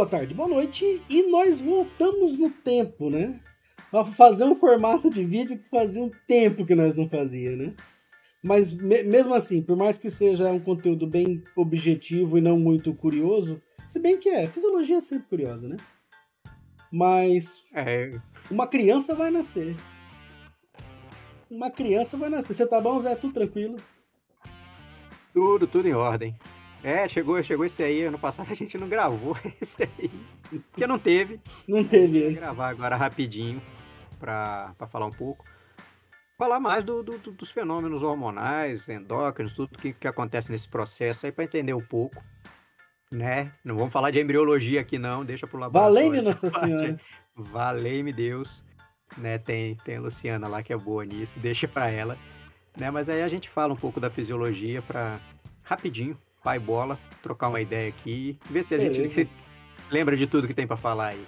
boa tarde, boa noite. E nós voltamos no tempo, né? Pra fazer um formato de vídeo que fazia um tempo que nós não fazia, né? Mas me mesmo assim, por mais que seja um conteúdo bem objetivo e não muito curioso, se bem que é, fisiologia é sempre curiosa, né? Mas. É. Uma criança vai nascer. Uma criança vai nascer. Você tá bom, Zé? Tudo tranquilo? Tudo, tudo em ordem. É, chegou, chegou esse aí. Ano passado a gente não gravou esse aí. Porque não teve. Não teve esse. Vou gravar agora rapidinho para falar um pouco. Falar mais do, do, dos fenômenos hormonais, endócrinos, tudo que, que acontece nesse processo aí para entender um pouco. Né? Não vamos falar de embriologia aqui, não. Deixa pro laboratório. Valei-me, Nossa Senhora. Valei-me, Deus. Né? Tem, tem a Luciana lá que é boa nisso, deixa para ela. Né? Mas aí a gente fala um pouco da fisiologia para rapidinho pai bola, trocar uma ideia aqui, ver se a gente se lembra de tudo que tem para falar aí.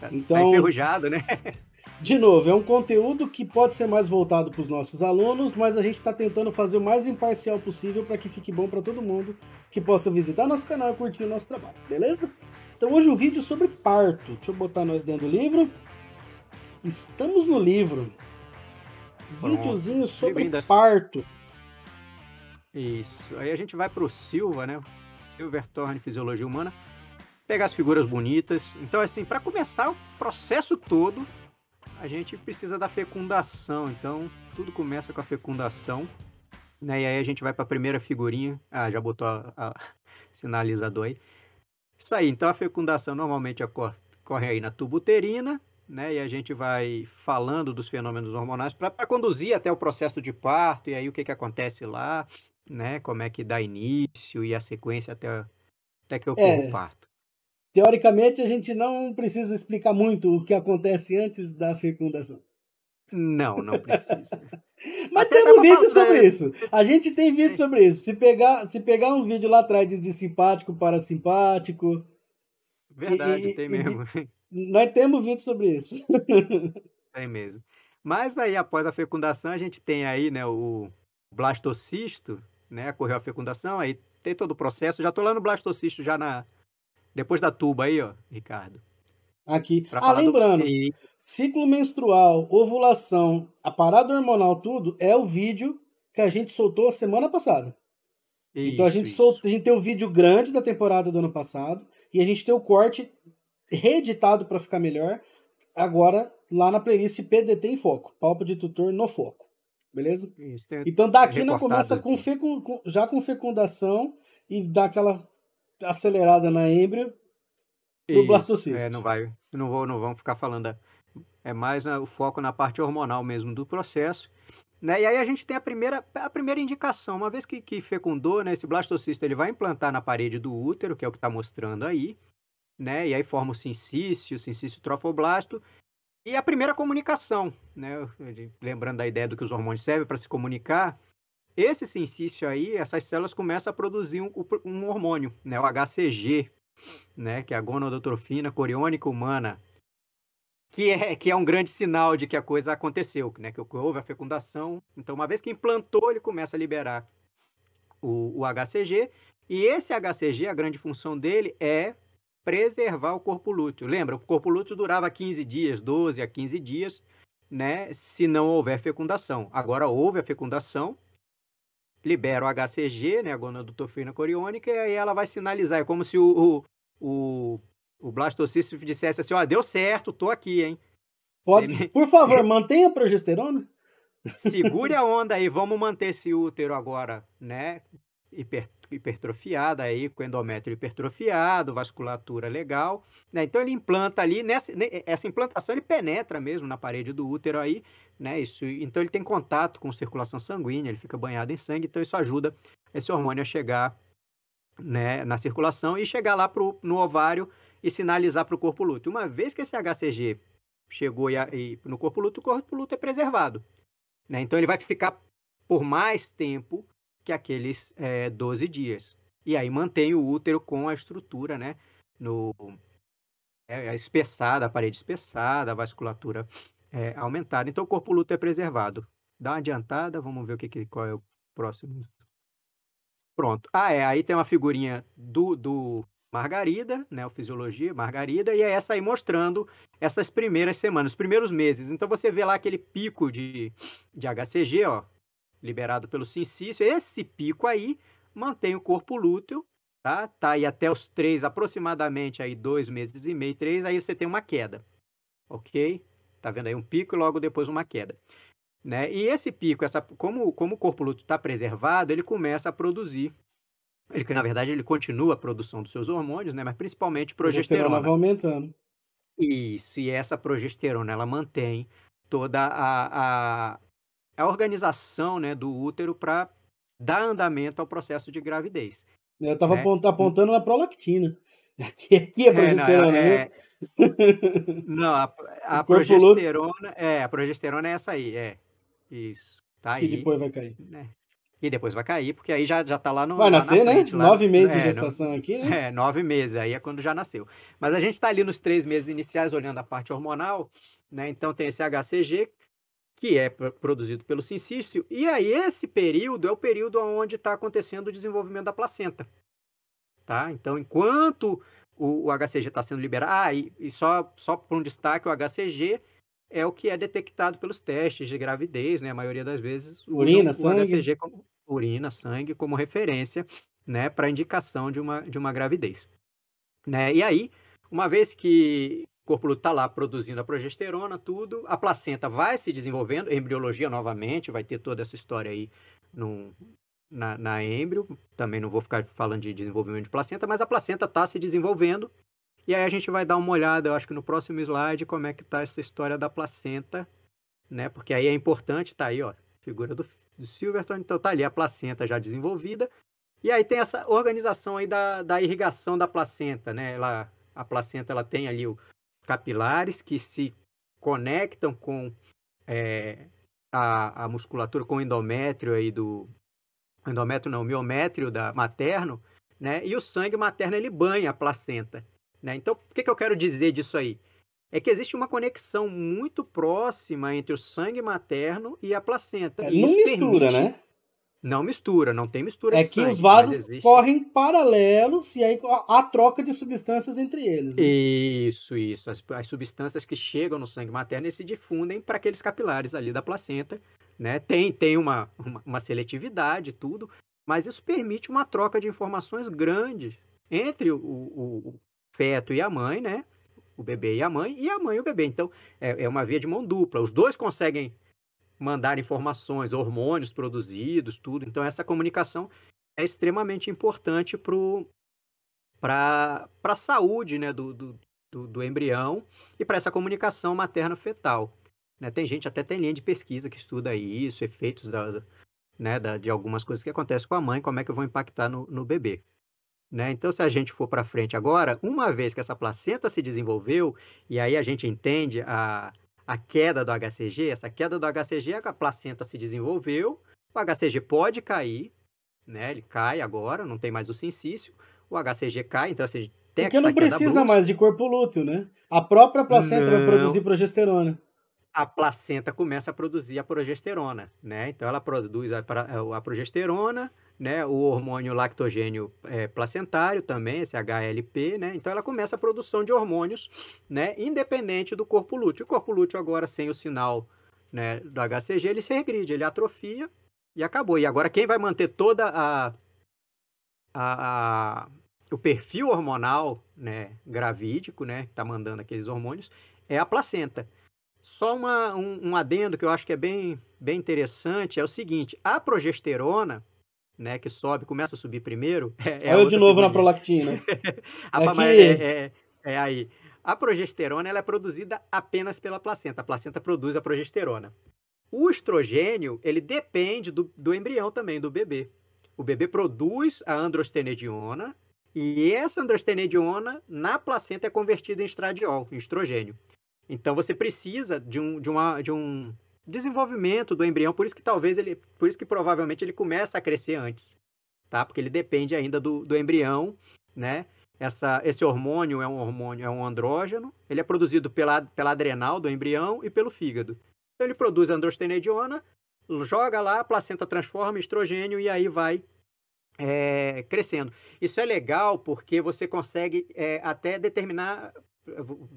Tá, tá então, tá enferrujado, né? De novo, é um conteúdo que pode ser mais voltado para os nossos alunos, mas a gente está tentando fazer o mais imparcial possível para que fique bom para todo mundo que possa visitar nosso canal e curtir o nosso trabalho, beleza? Então hoje um vídeo é sobre parto. Deixa eu botar nós dentro do livro. Estamos no livro. Bom, Videozinho sobre parto. Isso. Aí a gente vai para o Silva, né? Silverthorne Fisiologia Humana. Pegar as figuras bonitas. Então, assim, para começar o processo todo, a gente precisa da fecundação. Então, tudo começa com a fecundação. Né? E aí a gente vai para a primeira figurinha. Ah, já botou a, a sinalizador aí. Isso aí. Então, a fecundação normalmente ocorre aí na tubuterina, né? E a gente vai falando dos fenômenos hormonais para conduzir até o processo de parto e aí o que, que acontece lá né? Como é que dá início e a sequência até, até que ocorra é, o parto. Teoricamente, a gente não precisa explicar muito o que acontece antes da fecundação. Não, não precisa. Mas Até temos vídeos sobre né? isso. A gente tem vídeo sobre isso. Se pegar, se pegar uns vídeos lá atrás de, de simpático para simpático. Verdade, e, tem e, mesmo. E, nós temos vídeo sobre isso. Tem mesmo. Mas aí, após a fecundação, a gente tem aí né, o blastocisto, né? Correu a fecundação, aí tem todo o processo. Já estou lá no blastocisto, já na... Depois da tuba aí, ó, Ricardo. Aqui. Pra ah, lembrando, do... ciclo menstrual, ovulação, a parada hormonal, tudo, é o vídeo que a gente soltou semana passada. Isso, então a gente, isso. soltou, a gente tem o vídeo grande da temporada do ano passado e a gente tem o corte reeditado para ficar melhor agora lá na playlist PDT em Foco, Palpa de Tutor no Foco. Beleza? Isso, então daqui não né, começa com fecund... já com fecundação e dá aquela acelerada na embrio do blastocisto. É, não vai, não vou, não vamos ficar falando. É, é mais o foco na parte hormonal mesmo do processo. Né? E aí a gente tem a primeira, a primeira indicação. Uma vez que, que fecundou, né, esse blastocisto ele vai implantar na parede do útero, que é o que está mostrando aí, né? E aí forma o sincício, o sincício trofoblasto, e a primeira comunicação, né? Lembrando da ideia do que os hormônios servem para se comunicar, esse sincício aí, essas células começam a produzir um, um hormônio, né? O HCG, né? Que é a gonadotrofina coriônica humana, que é, que é um grande sinal de que a coisa aconteceu, né? Que houve a fecundação. Então, uma vez que implantou, ele começa a liberar o, o HCG. E esse HCG, a grande função dele é preservar o corpo lúteo. Lembra, o corpo lúteo durava 15 dias, 12 a 15 dias, né, se não houver fecundação. Agora houve a fecundação, libera o HCG, né, a gonadotrofina coriônica, e aí ela vai sinalizar. É como se o, o, o, blastocisto dissesse assim, ó, oh, deu certo, tô aqui, hein. Pode, por favor, se... mantenha a progesterona. Segure a onda aí, vamos manter esse útero agora, né, hiper, hipertrofiada, aí com endométrio hipertrofiado, vasculatura legal, né? Então ele implanta ali, nessa, essa implantação ele penetra mesmo na parede do útero aí, né? Isso, então ele tem contato com circulação sanguínea, ele fica banhado em sangue, então isso ajuda esse hormônio a chegar né, na circulação e chegar lá pro, no ovário e sinalizar para o corpo lúteo Uma vez que esse HCG chegou e, e, no corpo lúteo o corpo lúteo é preservado. Né? Então ele vai ficar por mais tempo que aqueles é, 12 dias. E aí mantém o útero com a estrutura, né? No, é, é, espessada, a parede espessada, a vasculatura é, aumentada. Então, o corpo luto é preservado. Dá uma adiantada, vamos ver o que, que qual é o próximo. Pronto. Ah, é, aí tem uma figurinha do, do Margarida, né, o Fisiologia Margarida, e é essa aí mostrando essas primeiras semanas, os primeiros meses. Então você vê lá aquele pico de, de HCG, ó, liberado pelo sincício. Esse pico aí mantém o corpo lúteo, tá? Tá aí até os três, aproximadamente aí dois meses e meio, três, aí você tem uma queda, ok? Tá vendo aí um pico e logo depois uma queda. Né? E esse pico, essa, como, como o corpo lúteo está preservado, ele começa a produzir. Ele, que na verdade ele continua a produção dos seus hormônios, né? mas principalmente progesterona. progesterona vai aumentando. Isso, e essa progesterona ela mantém toda a, a, a organização né, do útero para dar andamento ao processo de gravidez. Eu estava né? apontando na prolactina. Aqui, é, é progesterona, é, não, né? é, né? não, a, a progesterona, louco. é, a progesterona é essa aí, é. Isso. Tá aí. E depois vai cair. Né? E depois vai cair, porque aí já, já tá lá no. Vai nascer, na né? frente, né? Lá, nove meses é, de gestação no, aqui, né? É, nove meses, aí é quando já nasceu. Mas a gente está ali nos três meses iniciais olhando a parte hormonal, né? Então tem esse HCG, que é produzido pelo sincício, e aí esse período é o período onde está acontecendo o desenvolvimento da placenta. Tá? Então, enquanto o, o HCG está sendo liberado, ah, e, e só, só por um destaque, o HCG é o que é detectado pelos testes de gravidez, né? A maioria das vezes urina, o HCG como urina, sangue como referência, né, para indicação de uma de uma gravidez, né? E aí, uma vez que o corpo está lá produzindo a progesterona, tudo. A placenta vai se desenvolvendo, embriologia novamente, vai ter toda essa história aí no na, na embrio. Também não vou ficar falando de desenvolvimento de placenta, mas a placenta está se desenvolvendo. E aí a gente vai dar uma olhada, eu acho que no próximo slide, como é que está essa história da placenta, né? Porque aí é importante, tá aí, ó, figura do, do Silverton, então tá ali a placenta já desenvolvida. E aí tem essa organização aí da, da irrigação da placenta, né? Ela, a placenta ela tem ali o, capilares que se conectam com é, a, a, musculatura, com o endométrio aí do... Endométrio não, miométrio da materno, né? E o sangue materno, ele banha a placenta, né? Então, o que, que eu quero dizer disso aí? é que existe uma conexão muito próxima entre o sangue materno e a placenta. É, não mistura, permite... né? Não mistura, não tem mistura é de sangue. que os vasos existe... correm paralelos e aí há troca de substâncias entre eles. Né? Isso, isso. As, as, substâncias que chegam no sangue materno se difundem para aqueles capilares ali da placenta. Né? Tem, tem uma, uma, uma seletividade tudo, mas isso permite uma troca de informações grande entre o, o, o feto e a mãe, né? o bebê e a mãe, e a mãe e o bebê. Então, é, é uma via de mão dupla. Os dois conseguem mandar informações, hormônios produzidos, tudo. Então, essa comunicação é extremamente importante para a saúde né, do, do, do embrião e para essa comunicação materno-fetal. Né? Tem gente, até tem linha de pesquisa que estuda isso, efeitos da, né, da, de algumas coisas que acontecem com a mãe, como é que vão impactar no, no bebê. Né? Então, se a gente for para frente agora, uma vez que essa placenta se desenvolveu, e aí a gente entende a, a queda do HCG, essa queda do HCG, a placenta se desenvolveu, o HCG pode cair, né? Ele cai agora, não tem mais o sincício, o HCG cai, então você assim, tem Porque não precisa mais de corpo lúteo, né? A própria placenta não. vai produzir progesterona a placenta começa a produzir a progesterona, né? Então ela produz a, a progesterona, né? O hormônio lactogênio é, placentário também, esse HLP, né? Então ela começa a produção de hormônios, né? Independente do corpo lúteo. O corpo lúteo agora sem o sinal né, do HCG, ele se regride, ele atrofia e acabou. E agora quem vai manter toda a, a, a o perfil hormonal, né, gravídico, né, que está mandando aqueles hormônios, é a placenta. Só uma, um, um adendo que eu acho que é bem, bem interessante é o seguinte: a progesterona, né, que sobe, começa a subir primeiro. É, é Olha eu de novo na prolactina. a, é, é, é, é, aí. A progesterona ela é produzida apenas pela placenta. A placenta produz a progesterona. O estrogênio, ele depende do, do embrião também, do bebê. O bebê produz a androstenediona e essa androstenediona na placenta é convertida em estradiol, em estrogênio. Então você precisa de um, de, uma, de um desenvolvimento do embrião, por isso que talvez ele, por isso que provavelmente ele começa a crescer antes, tá? Porque ele depende ainda do, do embrião, né? Essa, esse hormônio é um hormônio, é um andrógeno, ele é produzido pela, pela adrenal do embrião e pelo fígado. Então ele produz androstenediona, joga lá, a placenta transforma em estrogênio e aí vai é, crescendo. Isso é legal porque você consegue é, até determinar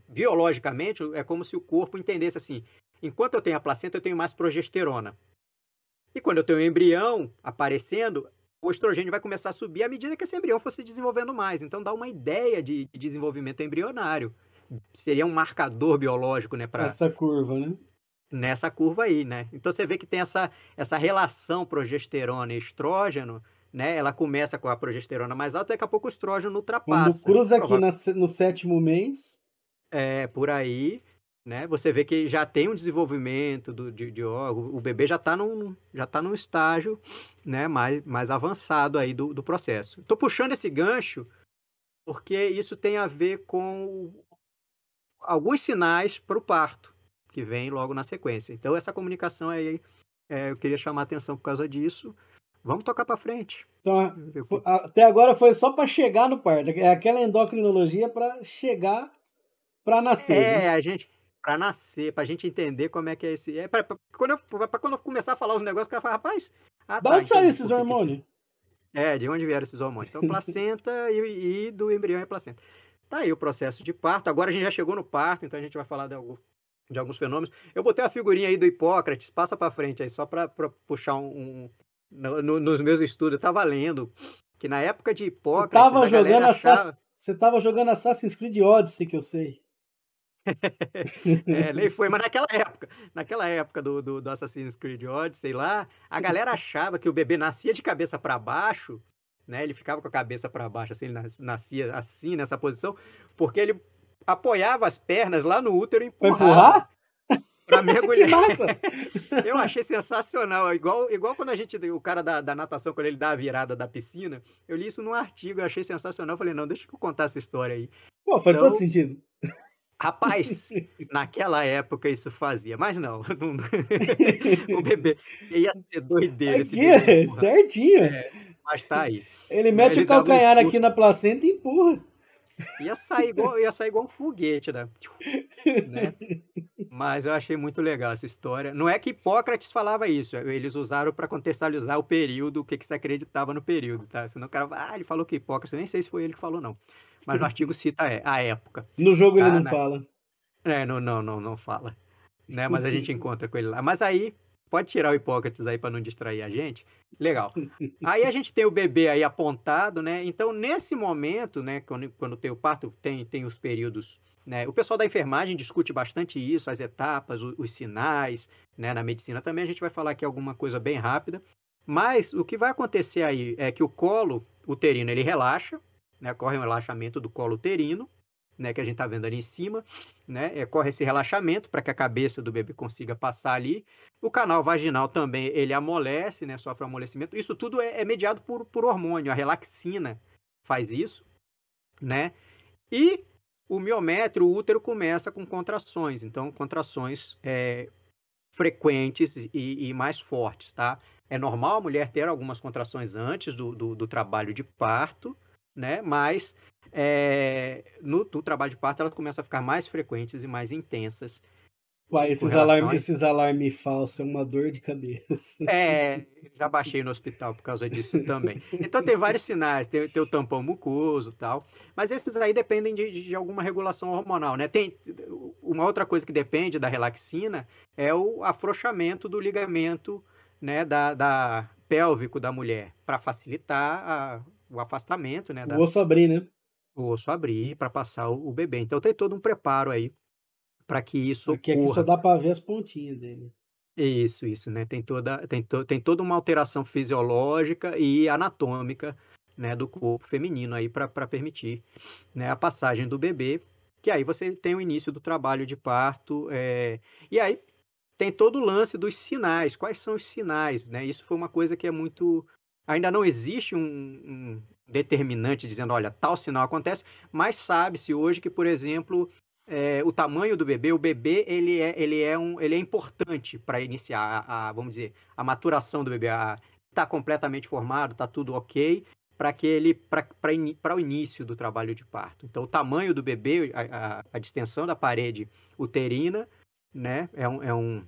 biologicamente, é como se o corpo entendesse assim: enquanto eu tenho a placenta, eu tenho mais progesterona. E quando eu tenho um embrião aparecendo, o estrogênio vai começar a subir à medida que esse embrião for se desenvolvendo mais. Então dá uma ideia de, desenvolvimento embrionário. Seria um marcador biológico, né? Pra... Essa curva, né? Nessa curva aí, né? Então você vê que tem essa, essa relação progesterona e estrógeno, né? Ela começa com a progesterona mais alta e daqui a pouco o estrógeno ultrapassa. Quando cruza aqui na, no sétimo mês, é, por aí, né? Você vê que já tem um desenvolvimento do, de, de órgão, o bebê já está num, já tá num estágio né, mais, mais avançado aí do, do processo. Estou puxando esse gancho porque isso tem a ver com alguns sinais para o parto que vem logo na sequência. Então essa comunicação aí é, eu queria chamar a atenção por causa disso. Vamos tocar para frente. Então, até agora foi só para chegar no parto. É aquela endocrinologia para chegar para nascer. É, né? a gente para nascer, para a gente entender como é que é esse. É, para quando, eu, pra quando eu começar a falar os negócios, o cara fala, rapaz. Ah, da tá, onde então saem esses hormônios? É, de onde vieram esses hormônios? Então, placenta e, e, do embrião é placenta. Tá aí o processo de parto. Agora a gente já chegou no parto, então a gente vai falar de, algum, de alguns fenômenos. Eu botei a figurinha aí do Hipócrates, passa para frente aí, só para puxar um. um no, no, nos meus estudos, eu tá tava lendo que na época de Hipócrates. tava jogando achava... Assassin's, Você tava jogando Assassin's Creed Odyssey, que eu sei. é, nem foi, mas naquela época, naquela época do, do, do Assassin's Creed Odyssey lá, a uhum. galera achava que o bebê nascia de cabeça para baixo, né? Ele ficava com a cabeça para baixo, assim, ele nascia assim, nessa posição, porque ele apoiava as pernas lá no útero e empurrava. mergulhar. que massa! Eu achei sensacional. Igual, igual quando a gente, o cara da, da natação, quando ele dá a virada da piscina, eu li isso num artigo, eu achei sensacional. falei, não, deixa eu contar essa história aí. Pô, faz então, todo sentido. Rapaz, naquela época isso fazia, mas não, não... o bebê ia ser doideiro Aqui, bebê, certinho. É, mas tá aí. Ele né, mete ele o calcanhar um aqui na placenta e empurra. Ia sair igual, ia sair igual um foguete, né? né? Mas eu achei muito legal essa história. Não é que Hipócrates falava isso, eles usaram para contextualizar o período, o que, que se acreditava no período, tá? Senão o cara, ah, ele falou que Hipócrates, nem sei se foi ele que falou, não mas no artigo cita é, a época. No jogo ele ah, não né? fala. É, não, não, não, não fala. Né? Mas a gente encontra com ele lá. Mas aí, pode tirar o Hipócrates aí para não distrair a gente. Legal. Aí a gente tem o bebê aí apontado, né? Então, nesse momento, né, quando, quando tem o parto, tem, tem os períodos. Né? O pessoal da enfermagem discute bastante isso, as etapas, os, os sinais, né? Na medicina também a gente vai falar aqui alguma coisa bem rápida. Mas o que vai acontecer aí é que o colo uterino ele relaxa, né? Ocorre um relaxamento do colo uterino, né? Que a gente está vendo ali em cima, né? ocorre esse relaxamento para que a cabeça do bebê consiga passar ali. O canal vaginal também, ele amolece, né? Sofre amolecimento. Isso tudo é, é mediado por, por hormônio. A relaxina faz isso, né? E o miométrio, o útero, começa com contrações. Então, contrações é, frequentes e, e, mais fortes, tá? É normal a mulher ter algumas contrações antes do, do, do trabalho de parto, né? Mas é, no, no, trabalho de parto elas começam a ficar mais frequentes e mais intensas. Uai, esses alarmes esses alarme falsos é uma dor de cabeça. É, já baixei no hospital por causa disso também. Então tem vários sinais, tem, tem o tampão mucoso tal, mas esses aí dependem de, de, alguma regulação hormonal, né? Tem uma outra coisa que depende da relaxina é o afrouxamento do ligamento, né, da, da pélvico da mulher, para facilitar a, o afastamento, né? Da... O osso abrir, né? O osso abrir para passar o, o, bebê. Então tem todo um preparo aí para que isso Porque ocorra. aqui só dá para ver as pontinhas dele. Isso, isso, né? Tem toda, tem, to, tem toda uma alteração fisiológica e anatômica né, do corpo feminino aí para permitir né, a passagem do bebê, que aí você tem o início do trabalho de parto. É... E aí tem todo o lance dos sinais. Quais são os sinais? Né? Isso foi uma coisa que é muito Ainda não existe um, um determinante dizendo, olha, tal sinal acontece, mas sabe-se hoje que, por exemplo, é, o tamanho do bebê, o bebê ele é, ele é, um, ele é importante para iniciar a, a, vamos dizer, a maturação do bebê. Está completamente formado, está tudo ok, para que ele para o início do trabalho de parto. Então, o tamanho do bebê, a, a, a distensão da parede uterina, né, é um, é um,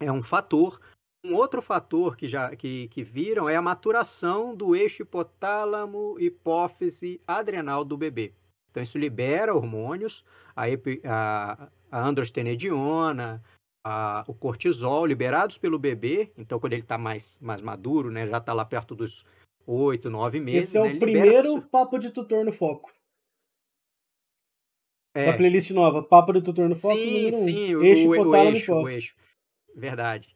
é um fator, um outro fator que já que, que viram é a maturação do eixo hipotálamo hipófise adrenal do bebê. Então isso libera hormônios, a, a, a androstenediona, a, o cortisol liberados pelo bebê. Então quando ele está mais, mais maduro, né, já está lá perto dos oito, nove meses. Esse é né, o primeiro libera... papo de tutor no foco. É. Da playlist nova, papo de tutor no foco. Sim, sim, um. o, eixo, o, o eixo, o eixo. Verdade.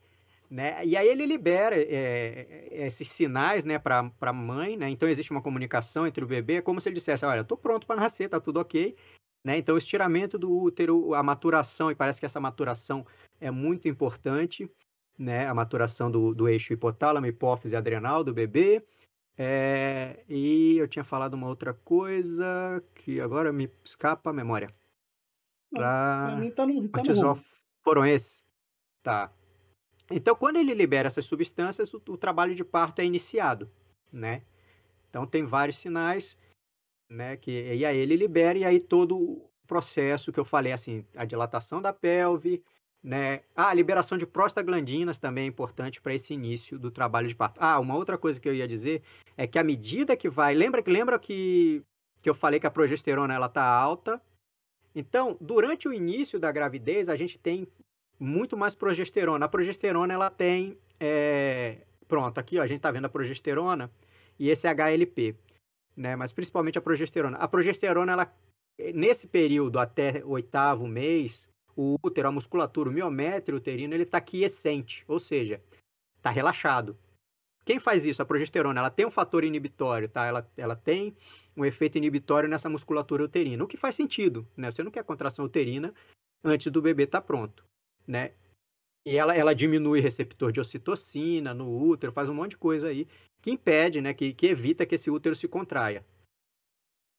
Né? E aí ele libera é, esses sinais né, para a mãe, né? então existe uma comunicação entre o bebê, é como se ele dissesse, olha, estou pronto para nascer, está tudo ok. Né? Então o estiramento do útero, a maturação, e parece que essa maturação é muito importante, né? a maturação do, do eixo hipotálamo, hipófise adrenal do bebê. É... e eu tinha falado uma outra coisa que agora me escapa a memória. Para mim está no, tá no... Foram esses? Tá. Então, quando ele libera essas substâncias, o, o trabalho de parto é iniciado, né? Então, tem vários sinais, né? Que, e aí ele libera, e aí todo o processo que eu falei, assim, a dilatação da pelve, né? Ah, a liberação de prostaglandinas também é importante para esse início do trabalho de parto. Ah, uma outra coisa que eu ia dizer é que à medida que vai, lembra, lembra que, que eu falei que a progesterona ela tá alta? Então, durante o início da gravidez, a gente tem muito mais progesterona. A progesterona ela tem. É... Pronto, aqui ó, a gente está vendo a progesterona e esse HLP, né? Mas principalmente a progesterona. A progesterona, ela, nesse período até oitavo mês, o útero, a musculatura, o miométrio uterino, ele está quiescente, ou seja, está relaxado. Quem faz isso? A progesterona, ela tem um fator inibitório, tá? Ela, ela tem um efeito inibitório nessa musculatura uterina, o que faz sentido, né? Você não quer contração uterina antes do bebê estar tá pronto né? E ela, ela diminui receptor de ocitocina no útero, faz um monte de coisa aí que impede, né, que, que evita que esse útero se contraia.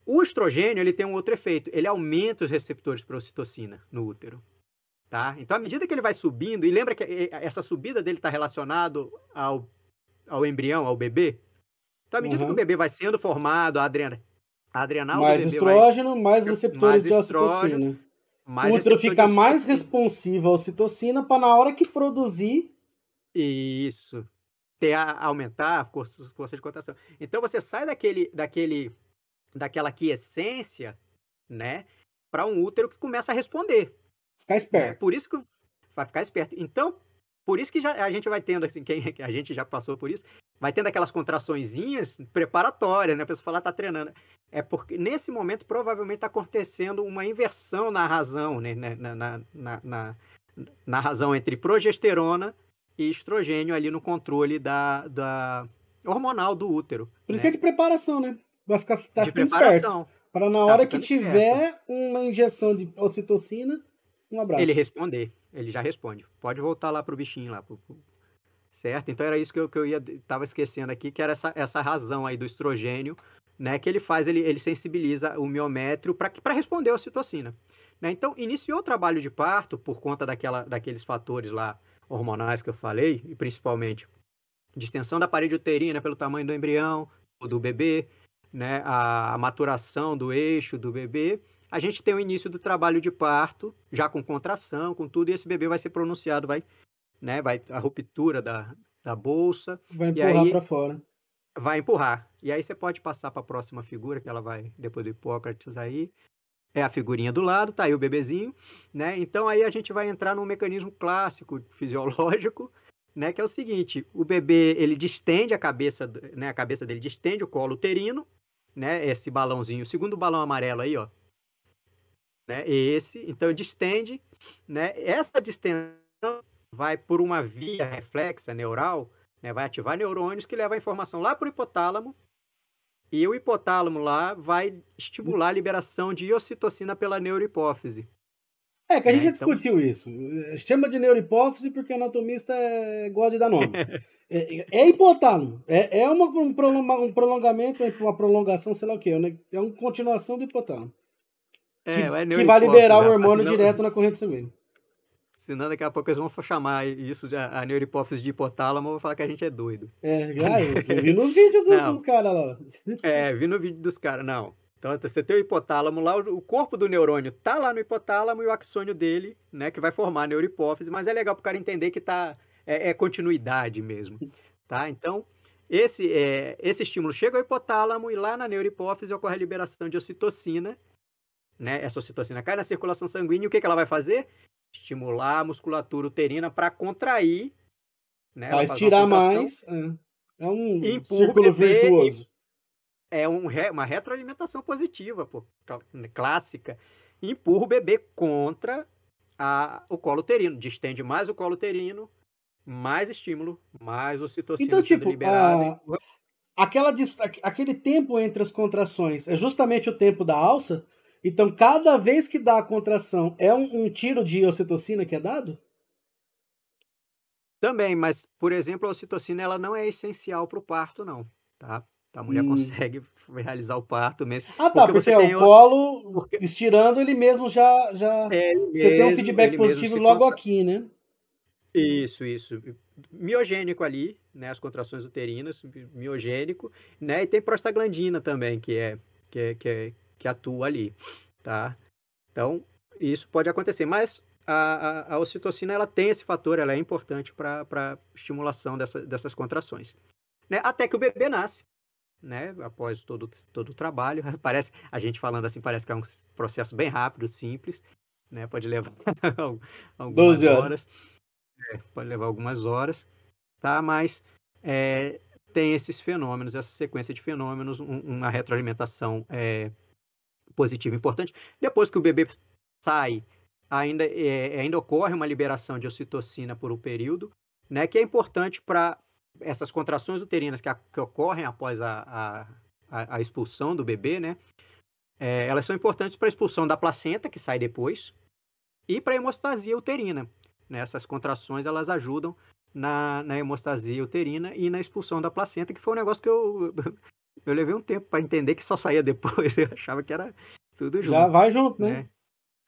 O estrogênio ele tem um outro efeito, ele aumenta os receptores para ocitocina no útero. Tá? Então, à medida que ele vai subindo, e lembra que eh, essa subida dele está relacionado ao, ao embrião, ao bebê? Então, à medida uhum. que o uhum. bebê vai sendo formado, a adrenal, a adrenal mais bebê estrógeno, vai... mais receptores mais de ocitocina mais o útero fica mais responsivo à ocitocina para na hora que produzir. Isso. Ter a, aumentar a força, de contração. Então você sai daquele, daquele, daquela quiescência, né? Para um útero que começa a responder. Ficar é esperto. É, por isso que vai ficar esperto. Então, por isso que já, a gente vai tendo, assim, quem, é a gente já passou por isso, vai tendo aquelas contraçõezinhas preparatórias, né? A pessoa fala, ah, tá treinando. É porque nesse momento provavelmente está acontecendo uma inversão na razão, né, né? Na, na, na, na, na razão entre progesterona e estrogênio ali no controle da, da hormonal do útero. Por né? que é de preparação, né? Vai ficar tá de preparação. Tá esperto. Para na hora tá que tiver uma injeção de ocitocina, um abraço. Ele responder ele já responde. Pode voltar lá pro bichinho lá. Pro, pro... Certo? Então era isso que eu, que eu ia tava esquecendo aqui, que era essa, essa razão aí do estrogênio, né? Que ele faz, ele, ele sensibiliza o miométrio para responder a citocina. Né? Então, iniciou o trabalho de parto por conta daquela, daqueles fatores lá hormonais que eu falei, e principalmente distensão da parede uterina pelo tamanho do embrião, ou do bebê, né? a, a maturação do eixo do bebê, a gente tem o início do trabalho de parto, já com contração, com tudo, e esse bebê vai ser pronunciado, vai, né, vai a ruptura da, da bolsa. Vai empurrar para fora. Vai empurrar. E aí você pode passar para a próxima figura, que ela vai, depois do Hipócrates aí, é a figurinha do lado, tá aí o bebezinho, né? Então aí a gente vai entrar num mecanismo clássico fisiológico, né, que é o seguinte, o bebê, ele distende a cabeça, né, a cabeça dele distende o colo uterino, né, esse balãozinho, o segundo balão amarelo aí, ó, né? Esse, então distende, né? Essa distensão vai por uma via reflexa neural, né? Vai ativar neurônios que levam a informação lá para o hipotálamo e o hipotálamo lá vai estimular a liberação de ocitocina pela neurohipófise. É, que a né, gente é, já então discutiu isso. Chama de neurohipófise porque anatomista é gosta de dar nome. É, é, é hipotálamo. É, é uma, um, prolongamento, uma prolongação, sei lá o quê. Né, é uma continuação do hipotálamo. É, que, que vai liberar né? o hormônio direto na corrente sanguínea. Senão daqui a pouco eles vão chamar isso de a, neurohipófise de hipotálamo, vão falar que a gente é doido. É, já é isso. vi no vídeo do, do cara lá. É, vi no vídeo dos caras. Não, então, você tem o hipotálamo lá, o corpo do neurônio tá lá no hipotálamo e o axônio dele, né, que vai formar a neurohipófise, mas é legal para o cara entender que tá, é, é, continuidade mesmo, tá? Então, esse, é, esse estímulo chega ao hipotálamo e lá na neurohipófise ocorre a liberação de ocitocina, né, essa ocitocina cai na circulação sanguínea, o que, que ela vai fazer? Estimular a musculatura uterina para contrair. Né, vai estirar mais. É, é um círculo virtuoso. É um, uma retroalimentação positiva, pô, né, clássica. Empurra o bebê contra a, o colo uterino. Distende mais o colo uterino, mais estímulo, mais ocitocina então, tipo, liberada. Ah, aquela, aquele tempo entre as contrações é justamente o tempo da alça? Então, cada vez que dá a contração, é um, um tiro de ocitocina que é dado? Também, mas, por exemplo, a ocitocina ela não é essencial para o parto, não. Tá? tá? A mulher hum. consegue realizar o parto mesmo. Ah, tá, porque, é o colo, porque... estirando, ele mesmo já. já... É, você mesmo, tem um feedback positivo logo contra... aqui, né? Isso, isso. Miogênico ali, né? As contrações uterinas, miogênico, né? E tem prostaglandina também, que é, que é, que é, que atua ali, tá? Então, isso pode acontecer, mas a, a, a ocitocina ela tem esse fator, ela é importante para estimulação dessa, dessas contrações. Né? Até que o bebê nasce, né? após todo, todo o trabalho. Parece, a gente falando assim, parece que é um processo bem rápido, simples, né? pode levar algumas horas. É, pode levar algumas horas, tá? mas é, tem esses fenômenos, essa sequência de fenômenos, uma retroalimentação é, positivo importante. Depois que o bebê sai, ainda, é, ainda ocorre uma liberação de ocitocina por um período, né, que é importante para essas contrações uterinas que, a, que ocorrem após a, a, a, expulsão do bebê, né, é, elas são importantes para a expulsão da placenta, que sai depois, e para a hemostasia uterina. Né, essas contrações elas ajudam na, na hemostasia uterina e na expulsão da placenta, que foi um negócio que eu eu levei um tempo para entender que só saía depois. Eu achava que era tudo junto. Já vai junto, né? né?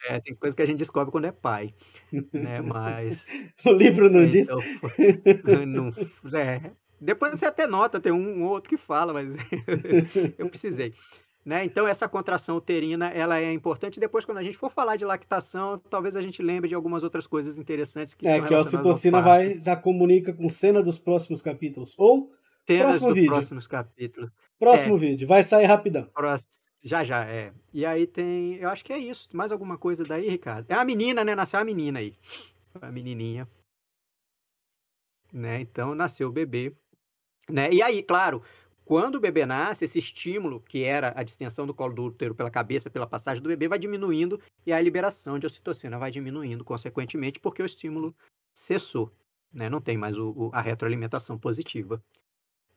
É, tem coisa que a gente descobre quando é pai, né? Mas o livro não diz. Então, não, é. Depois você até nota, tem um, um outro que fala, mas eu precisei. Né? Então, essa contração uterina ela é importante. Depois, quando a gente for falar de lactação, talvez a gente lembre de algumas outras coisas interessantes que É, que a ocitocina vai, já comunica com cena dos próximos capítulos. Ou Cenas próximo vídeo. próximos capítulos. Próximo é, vídeo, vai sair rapidão. Próximo, já, já, é. E aí tem. Eu acho que é isso. Mais alguma coisa daí, Ricardo? É a menina, né? Nasceu a menina aí. A menininha. Né? Então nasceu o bebê. Né? E aí, claro, quando o bebê nasce, esse estímulo, que era a distensão do colo do útero pela cabeça, pela passagem do bebê, vai diminuindo e a liberação de ocitocina vai diminuindo, consequentemente, porque o estímulo cessou. Né? Não tem mais o, o, a retroalimentação positiva.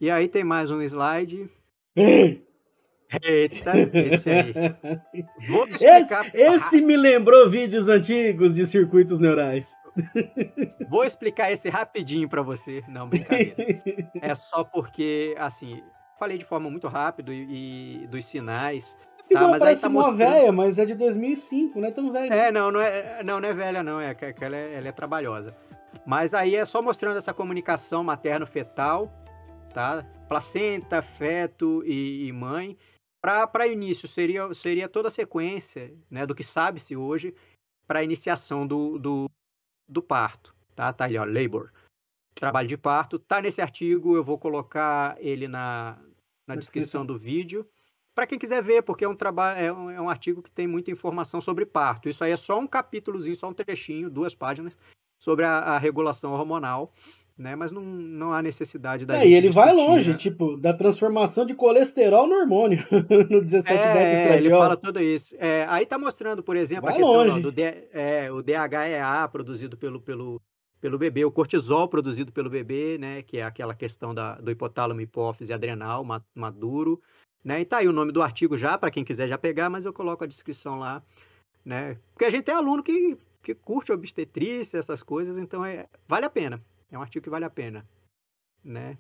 E aí tem mais um slide. Eita, esse aí. Vou explicar... esse, esse me lembrou vídeos antigos de circuitos neurais. Vou explicar esse rapidinho para você. Não, brincadeira. É só porque, assim, falei de forma muito rápida e, e, dos sinais. É tá, mas parece tá uma velha, mas é de 2005, não é tão velha. É, não, não é, não, não é velha, não. É que é, ela, é, ela é trabalhosa. Mas aí é só mostrando essa comunicação materno-fetal tá? Placenta, feto e, e mãe. Para início, seria, seria toda a sequência né, do que sabe-se hoje para a iniciação do, do, do, parto. Tá, tá ali, ó, labor. Trabalho de parto. Tá nesse artigo, eu vou colocar ele na, na descrição do vídeo. Para quem quiser ver, porque é um trabalho, é um, é um artigo que tem muita informação sobre parto. Isso aí é só um capítulozinho, só um trechinho, duas páginas, sobre a, a regulação hormonal né? Mas não, não há necessidade da. É, e ele vai longe, né? tipo, da transformação de colesterol no hormônio no 17 é, é, Ele fala tudo isso. É, aí tá mostrando, por exemplo, vai a questão não, do D, é, o DHEA produzido pelo, pelo, pelo bebê, o cortisol produzido pelo bebê, né? Que é aquela questão da, do hipotálamo, hipófise adrenal maduro. Né? E tá aí o nome do artigo já, para quem quiser já pegar, mas eu coloco a descrição lá. Né? Porque a gente é aluno que, que curte obstetrícia, essas coisas, então é, vale a pena. É um artigo que vale a pena, né?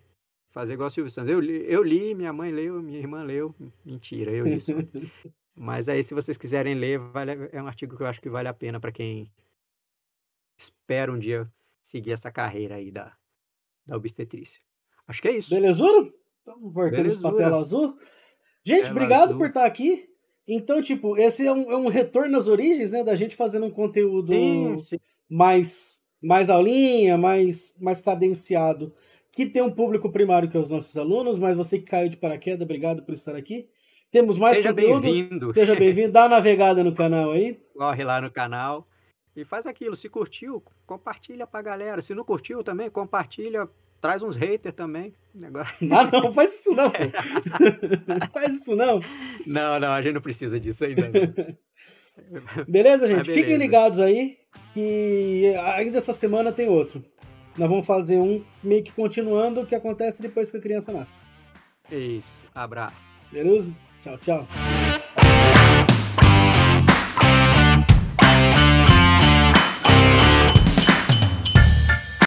Fazer igual o Silvio Santos. Eu li, eu li, minha mãe leu, minha irmã leu. Mentira, eu li isso. Mas aí, se vocês quiserem ler, vale, é um artigo que eu acho que vale a pena para quem espera um dia seguir essa carreira aí da, da obstetrícia. Acho que é isso. Belezura? Então, voltamos para papel azul. Gente, obrigado azul. por estar tá aqui. Então, tipo, esse é um, é um, retorno às origens, né? Da gente fazendo um conteúdo sim, sim. mais mais aulinha, mais, mais cadenciado, que tem um público primário que é os nossos alunos, mas você que caiu de paraquedas, obrigado por estar aqui. Temos mais Seja conteúdo. Seja bem-vindo. Seja bem-vindo. Dá uma navegada no canal aí. Corre lá no canal. E faz aquilo, se curtiu, compartilha pra galera. Se não curtiu também, compartilha, traz uns haters também. Negócio... Ah, não, faz isso não. faz isso não. Não, não, a gente não precisa disso ainda. Beleza, gente? Ah, beleza. Fiquem ligados aí, que ainda essa semana tem outro. Nós vamos fazer um meio que continuando o que acontece depois que a criança nasce. É isso. Abraço. Beleza? Tchau, tchau.